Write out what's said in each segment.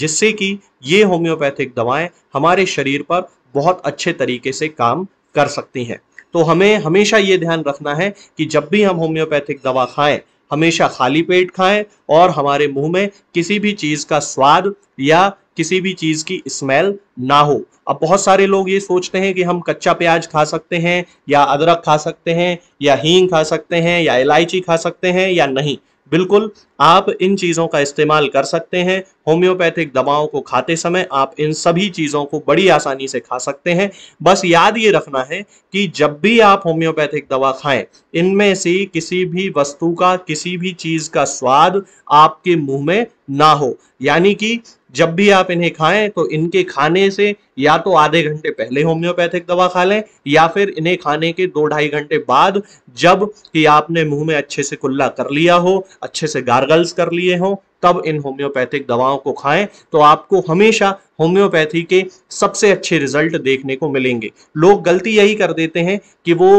जिससे कि ये होम्योपैथिक दवाएं हमारे शरीर पर बहुत अच्छे तरीके से काम कर सकती हैं तो हमें हमेशा ये ध्यान रखना है कि जब भी हम होम्योपैथिक दवा खाएं हमेशा खाली पेट खाएं और हमारे मुंह में किसी भी चीज़ का स्वाद या किसी भी चीज़ की स्मेल ना हो अब बहुत सारे लोग ये सोचते हैं कि हम कच्चा प्याज खा सकते हैं या अदरक खा सकते हैं या हींग खा सकते हैं या इलायची खा सकते हैं या नहीं बिल्कुल आप इन चीज़ों का इस्तेमाल कर सकते हैं होम्योपैथिक दवाओं को खाते समय आप इन सभी चीज़ों को बड़ी आसानी से खा सकते हैं बस याद ये रखना है कि जब भी आप होम्योपैथिक दवा खाएं इनमें से किसी भी वस्तु का किसी भी चीज़ का स्वाद आपके मुंह में ना हो यानी कि जब भी आप इन्हें खाएं तो इनके खाने से या तो आधे घंटे पहले होम्योपैथिक दवा खा लें या फिर इन्हें खाने के दो ढाई घंटे बाद जब कि आपने मुंह में अच्छे से कुल्ला कर लिया हो अच्छे से गार्गल्स कर लिए हो तब इन होम्योपैथिक दवाओं को खाएं तो आपको हमेशा होम्योपैथी के सबसे अच्छे रिजल्ट देखने को मिलेंगे लोग गलती यही कर देते हैं कि वो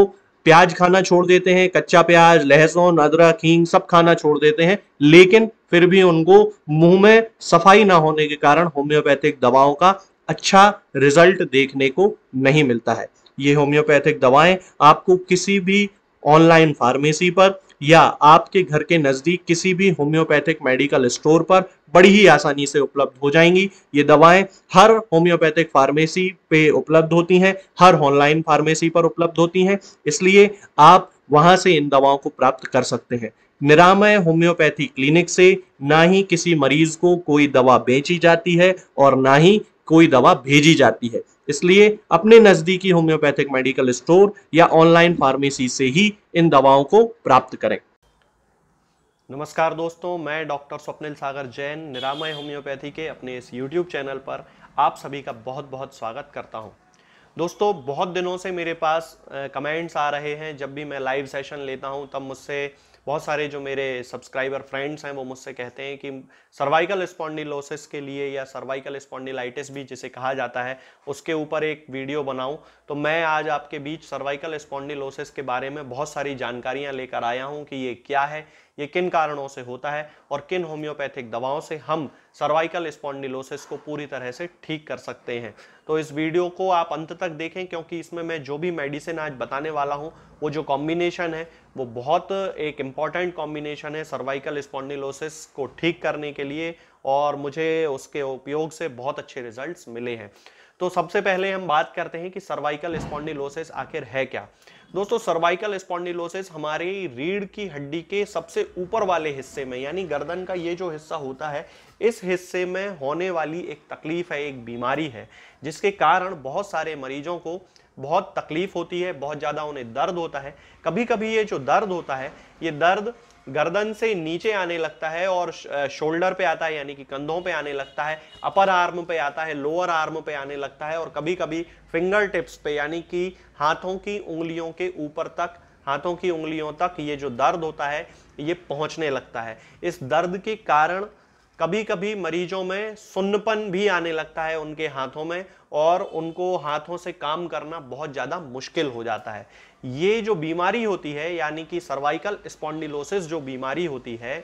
प्याज खाना छोड़ देते हैं कच्चा प्याज लहसुन अदरक हींग सब खाना छोड़ देते हैं लेकिन फिर भी उनको मुंह में सफाई ना होने के कारण होम्योपैथिक दवाओं का अच्छा रिजल्ट देखने को नहीं मिलता है ये होम्योपैथिक दवाएं आपको किसी भी ऑनलाइन फार्मेसी पर या आपके घर के नजदीक किसी भी होम्योपैथिक मेडिकल स्टोर पर बड़ी ही आसानी से उपलब्ध हो जाएंगी ये दवाएं हर होम्योपैथिक फार्मेसी पे उपलब्ध होती हैं हर ऑनलाइन फार्मेसी पर उपलब्ध होती हैं इसलिए आप वहां से इन दवाओं को प्राप्त कर सकते हैं निरामय होम्योपैथी क्लिनिक से ना ही किसी मरीज को कोई दवा बेची जाती है और ना ही कोई दवा भेजी जाती है इसलिए अपने नज़दीकी होम्योपैथिक मेडिकल स्टोर या ऑनलाइन फार्मेसी से ही इन दवाओं को प्राप्त करें नमस्कार दोस्तों मैं डॉक्टर स्वप्निल सागर जैन निरामय होम्योपैथी के अपने इस यूट्यूब चैनल पर आप सभी का बहुत बहुत स्वागत करता हूं दोस्तों बहुत दिनों से मेरे पास कमेंट्स आ रहे हैं जब भी मैं लाइव सेशन लेता हूं तब मुझसे बहुत सारे जो मेरे सब्सक्राइबर फ्रेंड्स हैं वो मुझसे कहते हैं कि सर्वाइकल स्पॉन्डिलोसिस के लिए या सर्वाइकल स्पॉन्डिलाइटिस भी जिसे कहा जाता है उसके ऊपर एक वीडियो बनाऊं तो मैं आज आपके बीच सर्वाइकल स्पॉन्डिलोसिस के बारे में बहुत सारी जानकारियाँ लेकर आया हूँ कि ये क्या है ये किन कारणों से होता है और किन होम्योपैथिक दवाओं से हम सर्वाइकल स्पॉन्डिलोसिस को पूरी तरह से ठीक कर सकते हैं तो इस वीडियो को आप अंत तक देखें क्योंकि इसमें मैं जो भी मेडिसिन आज बताने वाला हूँ वो जो कॉम्बिनेशन है वो बहुत एक इम्पॉर्टेंट कॉम्बिनेशन है सर्वाइकल स्पॉन्डिलोसिस को ठीक करने के लिए और मुझे उसके उपयोग से बहुत अच्छे रिजल्ट्स मिले हैं तो सबसे पहले हम बात करते हैं कि सर्वाइकल स्पॉन्डिलोसिस आखिर है क्या दोस्तों सर्वाइकल स्पॉन्डिलोसिस हमारी रीढ़ की हड्डी के सबसे ऊपर वाले हिस्से में यानी गर्दन का ये जो हिस्सा होता है इस हिस्से में होने वाली एक तकलीफ है एक बीमारी है जिसके कारण बहुत सारे मरीजों को बहुत तकलीफ होती है बहुत ज़्यादा उन्हें दर्द होता है कभी कभी ये जो दर्द होता है ये दर्द गर्दन से नीचे आने लगता है और शोल्डर पे आता है यानी कि कंधों पे आने लगता है अपर आर्म पे आता है लोअर आर्म पे आने लगता है और कभी कभी फिंगर टिप्स पे यानी कि हाथों की उंगलियों के ऊपर तक हाथों की उंगलियों तक ये जो दर्द होता है ये पहुंचने लगता है इस दर्द के कारण कभी कभी मरीजों में सुन्नपन भी आने लगता है उनके हाथों में और उनको हाथों से काम करना बहुत ज़्यादा मुश्किल हो जाता है ये जो बीमारी होती है यानी कि सर्वाइकल स्पॉन्डिलोसिस जो बीमारी होती है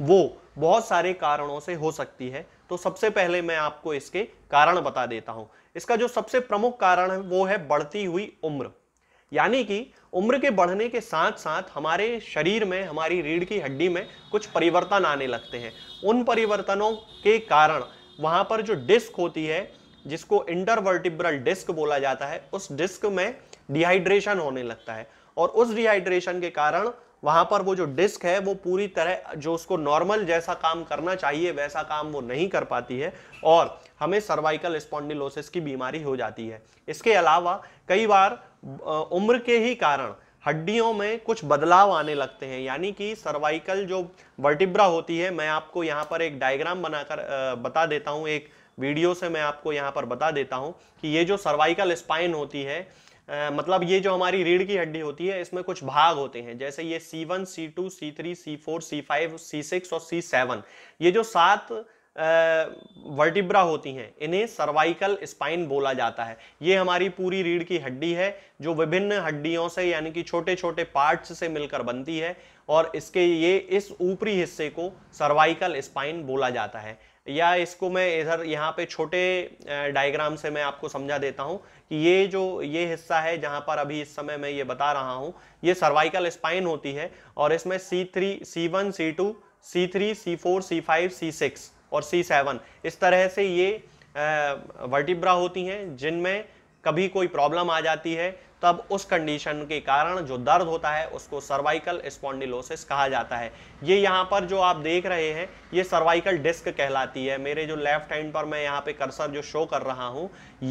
वो बहुत सारे कारणों से हो सकती है तो सबसे पहले मैं आपको इसके कारण बता देता हूँ इसका जो सबसे प्रमुख कारण है वो है बढ़ती हुई उम्र यानी कि उम्र के बढ़ने के साथ साथ हमारे शरीर में हमारी रीढ़ की हड्डी में कुछ परिवर्तन आने लगते हैं उन परिवर्तनों के कारण वहाँ पर जो डिस्क होती है जिसको इंटरवर्टिब्रल डिस्क बोला जाता है उस डिस्क में डिहाइड्रेशन होने लगता है और उस डिहाइड्रेशन के कारण वहां पर वो जो डिस्क है वो पूरी तरह जो उसको नॉर्मल जैसा काम करना चाहिए वैसा काम वो नहीं कर पाती है और हमें सर्वाइकल स्पॉन्डिलोसिस की बीमारी हो जाती है इसके अलावा कई बार उम्र के ही कारण हड्डियों में कुछ बदलाव आने लगते हैं यानी कि सर्वाइकल जो वर्टिब्रा होती है मैं आपको यहाँ पर एक डायग्राम बनाकर बता देता हूँ एक वीडियो से मैं आपको यहाँ पर बता देता हूँ कि ये जो सर्वाइकल स्पाइन होती है आ, मतलब ये जो हमारी रीढ़ की हड्डी होती है इसमें कुछ भाग होते हैं जैसे ये C1, C2, C3, C4, C5, C6 और C7 ये जो सात वर्टिब्रा होती हैं इन्हें सर्वाइकल स्पाइन बोला जाता है ये हमारी पूरी रीढ़ की हड्डी है जो विभिन्न हड्डियों से यानी कि छोटे छोटे पार्ट्स से मिलकर बनती है और इसके ये इस ऊपरी हिस्से को सर्वाइकल स्पाइन बोला जाता है या इसको मैं इधर यहाँ पे छोटे डायग्राम से मैं आपको समझा देता हूँ कि ये जो ये हिस्सा है जहाँ पर अभी इस समय मैं ये बता रहा हूँ ये सर्वाइकल स्पाइन होती है और इसमें C three C one C two C three C four C five C six और सी सेवन इस तरह से ये वर्टिब्रा होती हैं जिनमें कभी कोई प्रॉब्लम आ जाती है तब उस कंडीशन के कारण जो दर्द होता है उसको सर्वाइकल स्पॉन्डिलोसिस कहा जाता है ये यहाँ पर जो आप देख रहे हैं ये सर्वाइकल डिस्क कहलाती है मेरे जो लेफ्ट हैंड पर मैं यहाँ पे कर्सर जो शो कर रहा हूँ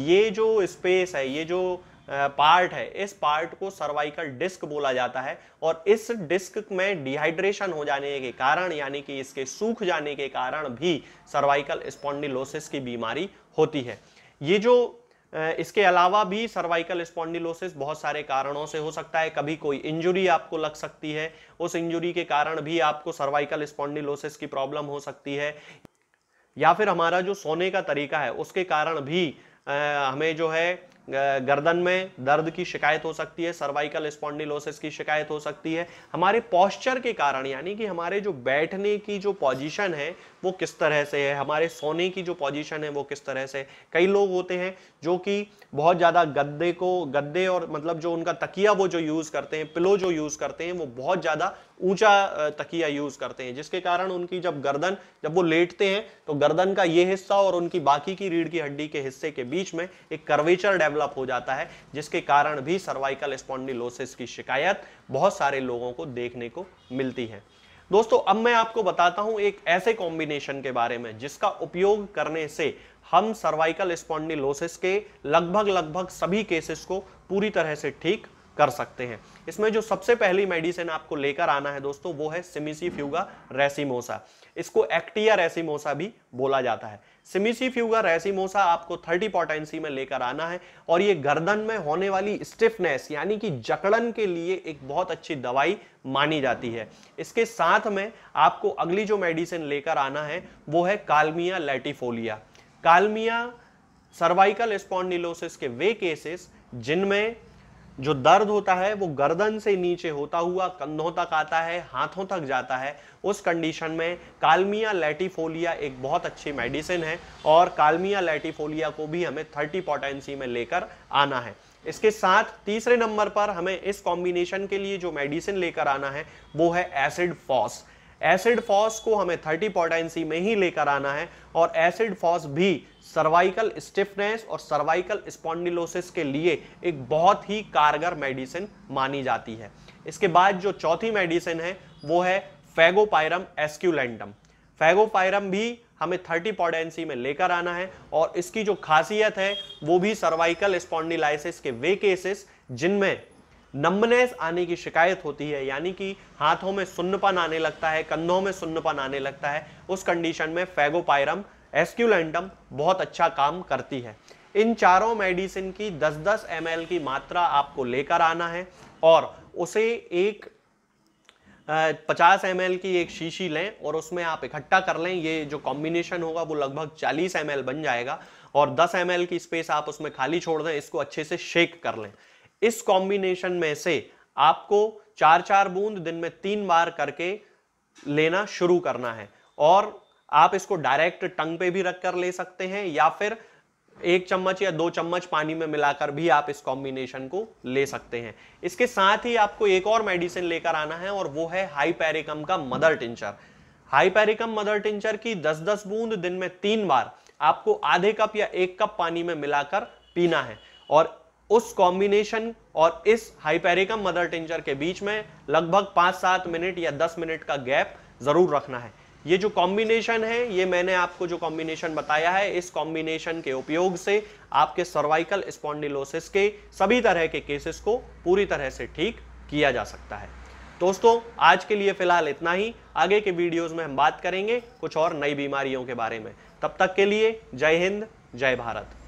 ये जो स्पेस है ये जो पार्ट है इस पार्ट को सर्वाइकल डिस्क बोला जाता है और इस डिस्क में डिहाइड्रेशन हो जाने के कारण यानी कि इसके सूख जाने के कारण भी सर्वाइकल स्पॉन्डिलोसिस की बीमारी होती है ये जो इसके अलावा भी सर्वाइकल स्पॉन्डिलोसिस बहुत सारे कारणों से हो सकता है कभी कोई इंजुरी आपको लग सकती है उस इंजुरी के कारण भी आपको सर्वाइकल स्पॉन्डिलोसिस की प्रॉब्लम हो सकती है या फिर हमारा जो सोने का तरीका है उसके कारण भी हमें जो है गर्दन में दर्द की शिकायत हो सकती है सर्वाइकल स्पॉन्डिलोसिस की शिकायत हो सकती है हमारे पॉस्चर के कारण यानी कि हमारे जो बैठने की जो पोजीशन है वो किस तरह से है हमारे सोने की जो पोजीशन है वो किस तरह से कई लोग होते हैं जो कि बहुत ज़्यादा गद्दे को गद्दे और मतलब जो उनका तकिया वो जो यूज़ करते हैं पिलो जो यूज़ करते हैं वो बहुत ज़्यादा ऊंचा तकिया यूज़ करते हैं जिसके कारण उनकी जब गर्दन जब वो लेटते हैं तो गर्दन का ये हिस्सा और उनकी बाकी की रीढ़ की हड्डी के हिस्से के बीच में एक कर्वेचर डेवलप हो जाता है जिसके कारण भी सर्वाइकल स्पॉन्डिलोसिस की शिकायत बहुत सारे लोगों को देखने को मिलती है दोस्तों अब मैं आपको बताता हूं एक ऐसे कॉम्बिनेशन के बारे में जिसका उपयोग करने से हम सर्वाइकल स्पॉन्डिलोसिस के लगभग लगभग सभी केसेस को पूरी तरह से ठीक कर सकते हैं इसमें जो सबसे पहली मेडिसिन आपको लेकर आना है दोस्तों वो है सिमिसी फ्यूगा रेसिमोसा इसको एक्टिया रेसिमोसा भी बोला जाता है सिमिसीफ्यूगा रेसिमोसा आपको थर्टी पोटेंसी में लेकर आना है और ये गर्दन में होने वाली स्टिफनेस यानी कि जकड़न के लिए एक बहुत अच्छी दवाई मानी जाती है इसके साथ में आपको अगली जो मेडिसिन लेकर आना है वो है kalmia latifolia kalmia cervical spondylosis के वे केसेस जिनमें जो दर्द होता है वो गर्दन से नीचे होता हुआ कंधों तक आता है हाथों तक जाता है उस कंडीशन में कालमिया लेटिफोलिया एक बहुत अच्छी मेडिसिन है और कालमिया लेटिफोलिया को भी हमें थर्टी पोटेंसी में लेकर आना है इसके साथ तीसरे नंबर पर हमें इस कॉम्बिनेशन के लिए जो मेडिसिन लेकर आना है वो है एसिड फॉस एसिड फॉस को हमें थर्टी पोटेंसी में ही लेकर आना है और एसिड फॉस भी सर्वाइकल स्टिफनेस और सर्वाइकल स्पॉन्डिलोसिस के लिए एक बहुत ही कारगर मेडिसिन मानी जाती है इसके बाद जो चौथी मेडिसिन है वो है फेगोपायरम एस्क्यूलेंडम फेगोपायरम भी हमें थर्टी पोटेंसी में लेकर आना है और इसकी जो खासियत है वो भी सर्वाइकल स्पॉन्डिलाइसिस के वे केसेस जिनमें नम्बनेस आने की शिकायत होती है यानी कि हाथों में सुन्नपन आने लगता है कंधों में सुन्नपन आने लगता है उस कंडीशन में फेगोपायरम एस्क्यूलेंटम बहुत अच्छा काम करती है इन चारों मेडिसिन की 10-10 एम की मात्रा आपको लेकर आना है और उसे एक पचास एम की एक शीशी लें और उसमें आप इकट्ठा कर लें ये जो कॉम्बिनेशन होगा वो लगभग 40 एम बन जाएगा और 10 एम की स्पेस आप उसमें खाली छोड़ दें इसको अच्छे से शेक कर लें इस कॉम्बिनेशन में से आपको चार चार बूंद दिन में तीन बार करके लेना शुरू करना है और आप इसको डायरेक्ट टंग पे भी रख कर ले सकते हैं या फिर एक चम्मच या दो चम्मच पानी में मिलाकर भी आप इस कॉम्बिनेशन को ले सकते हैं इसके साथ ही आपको एक और मेडिसिन लेकर आना है और वो है हाइपेरिकम का mother tincture hypericum mother tincture की 10-10 बूंद दिन में तीन बार आपको आधे कप या एक कप पानी में मिलाकर पीना है और उस कॉम्बिनेशन और इस हाइपेरिकम मदर टेंचर के बीच में लगभग पाँच सात मिनट या दस मिनट का गैप ज़रूर रखना है ये जो कॉम्बिनेशन है ये मैंने आपको जो कॉम्बिनेशन बताया है इस कॉम्बिनेशन के उपयोग से आपके सर्वाइकल स्पॉन्डिलोसिस के सभी तरह के केसेस को पूरी तरह से ठीक किया जा सकता है दोस्तों आज के लिए फिलहाल इतना ही आगे के वीडियोस में हम बात करेंगे कुछ और नई बीमारियों के बारे में तब तक के लिए जय हिंद जय भारत